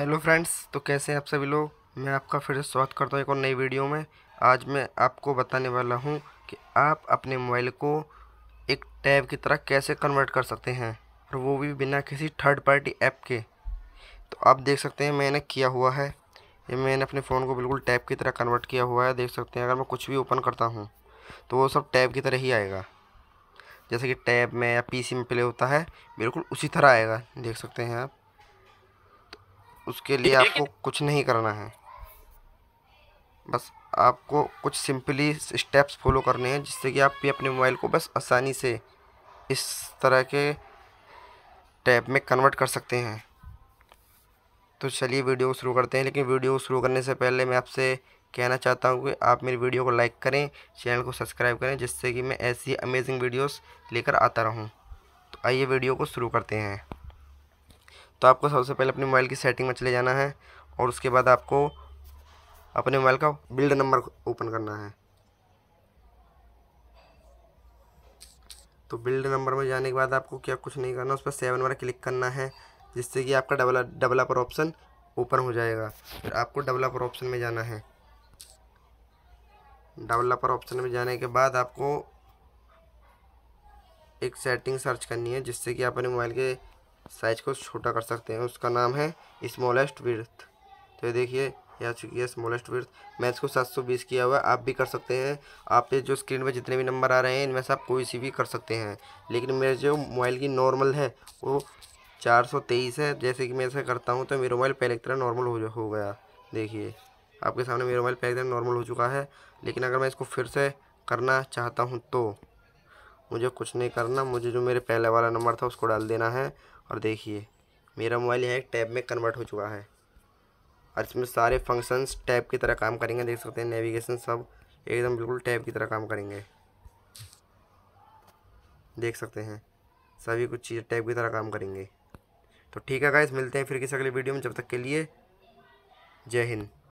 hello friends तो कैसे हैं आप सभी लोग मैं आपका फिर से स्वागत करता हूँ एक और नई वीडियो में आज मैं आपको बताने वाला हूँ कि आप अपने मोबाइल को एक टैब की तरह कैसे कन्वर्ट कर सकते हैं और वो भी बिना किसी थर्ड पार्टी ऐप के तो आप देख सकते हैं मैंने किया हुआ है ये मैंने अपने फ़ोन को बिल्कुल टैब की तरह कन्वर्ट किया हुआ है देख सकते हैं अगर मैं कुछ भी ओपन करता हूँ तो वो सब टैब की तरह ही आएगा जैसे कि टैब में या पी में प्ले होता है बिल्कुल उसी तरह आएगा देख सकते हैं आप उसके लिए आपको कुछ नहीं करना है बस आपको कुछ सिंपली स्टेप्स फॉलो करने हैं जिससे कि आप भी अपने मोबाइल को बस आसानी से इस तरह के टैब में कन्वर्ट कर सकते हैं तो चलिए वीडियो शुरू करते हैं लेकिन वीडियो शुरू करने से पहले मैं आपसे कहना चाहता हूँ कि आप मेरी वीडियो को लाइक करें चैनल को सब्सक्राइब करें जिससे कि मैं ऐसी अमेजिंग वीडियोस लेकर आता रहूँ तो आइए वीडियो को शुरू करते हैं तो आपको सबसे पहले अपने मोबाइल की सेटिंग में चले जाना है और उसके बाद आपको अपने मोबाइल का बिल्ड नंबर ओपन करना है तो बिल्ड नंबर में जाने के बाद आपको क्या कुछ नहीं करना उस पर सेवन बार क्लिक करना है जिससे कि आपका डबल डेवलपर ऑप्शन ओपन हो जाएगा फिर आपको डेवलपर ऑप्शन में जाना है डेवलपर ऑप्शन में जाने के बाद आपको एक सेटिंग सर्च करनी है जिससे कि आप अपने मोबाइल के साइज को छोटा कर सकते हैं उसका नाम है स्मॉलेस्ट विर्थ तो ये देखिए ये आ चुकी है स्मॉलेस्ट विर्थ मैं इसको 720 किया हुआ है आप भी कर सकते हैं आप जो स्क्रीन पर जितने भी नंबर आ रहे हैं इनमें से आप कोई सी भी कर सकते हैं लेकिन मेरे जो मोबाइल की नॉर्मल है वो 423 है जैसे कि मैं ऐसा करता हूँ तो मेरा मोबाइल पहले की तरह नॉर्मल हो हो गया देखिए आपके सामने मेरा मोबाइल पहले की तरह नॉर्मल हो चुका है लेकिन अगर मैं इसको फिर से करना चाहता हूँ तो मुझे कुछ नहीं करना मुझे जो मेरे पहले वाला नंबर था उसको डाल देना है और देखिए मेरा मोबाइल यहाँ एक टैब में कन्वर्ट हो चुका है और इसमें सारे फंक्शंस टैब की तरह काम करेंगे देख सकते हैं नेविगेशन सब एकदम बिल्कुल टैब की तरह काम करेंगे देख सकते हैं सभी कुछ चीज़ टैब की तरह काम करेंगे तो ठीक है गाइस मिलते हैं फिर किसी अगले वीडियो में जब तक के लिए जय हिंद